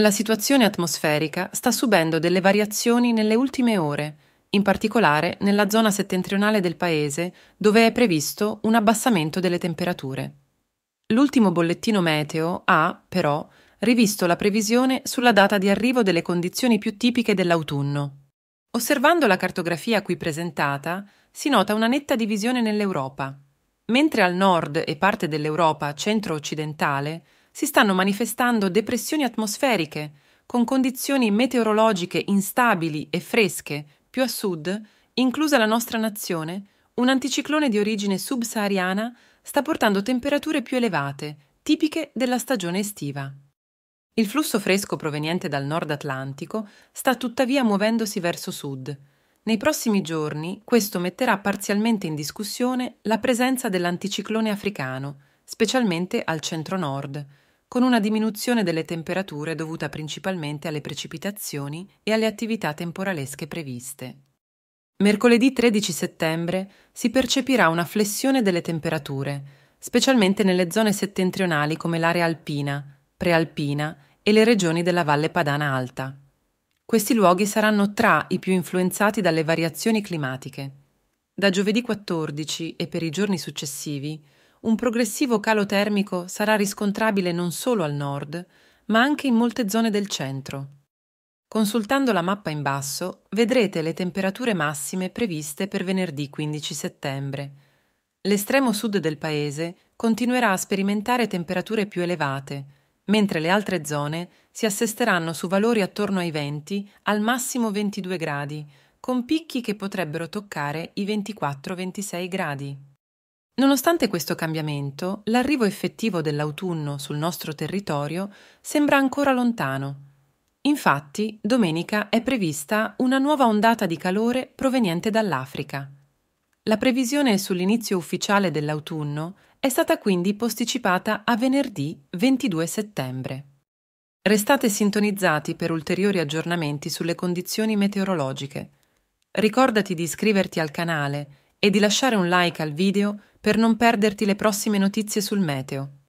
La situazione atmosferica sta subendo delle variazioni nelle ultime ore, in particolare nella zona settentrionale del paese, dove è previsto un abbassamento delle temperature. L'ultimo bollettino meteo ha, però, rivisto la previsione sulla data di arrivo delle condizioni più tipiche dell'autunno. Osservando la cartografia qui presentata, si nota una netta divisione nell'Europa. Mentre al nord e parte dell'Europa centro-occidentale si stanno manifestando depressioni atmosferiche, con condizioni meteorologiche instabili e fresche, più a sud, inclusa la nostra nazione, un anticiclone di origine subsahariana sta portando temperature più elevate, tipiche della stagione estiva. Il flusso fresco proveniente dal nord Atlantico sta tuttavia muovendosi verso sud. Nei prossimi giorni questo metterà parzialmente in discussione la presenza dell'anticiclone africano, specialmente al centro-nord, con una diminuzione delle temperature dovuta principalmente alle precipitazioni e alle attività temporalesche previste. Mercoledì 13 settembre si percepirà una flessione delle temperature, specialmente nelle zone settentrionali come l'area alpina, prealpina e le regioni della Valle Padana Alta. Questi luoghi saranno tra i più influenzati dalle variazioni climatiche. Da giovedì 14 e per i giorni successivi un progressivo calo termico sarà riscontrabile non solo al nord, ma anche in molte zone del centro. Consultando la mappa in basso vedrete le temperature massime previste per venerdì 15 settembre. L'estremo sud del paese continuerà a sperimentare temperature più elevate, mentre le altre zone si assesteranno su valori attorno ai 20, al massimo 22 gradi, con picchi che potrebbero toccare i 24-26 gradi. Nonostante questo cambiamento, l'arrivo effettivo dell'autunno sul nostro territorio sembra ancora lontano. Infatti, domenica è prevista una nuova ondata di calore proveniente dall'Africa. La previsione sull'inizio ufficiale dell'autunno è stata quindi posticipata a venerdì 22 settembre. Restate sintonizzati per ulteriori aggiornamenti sulle condizioni meteorologiche. Ricordati di iscriverti al canale e di lasciare un like al video per non perderti le prossime notizie sul meteo.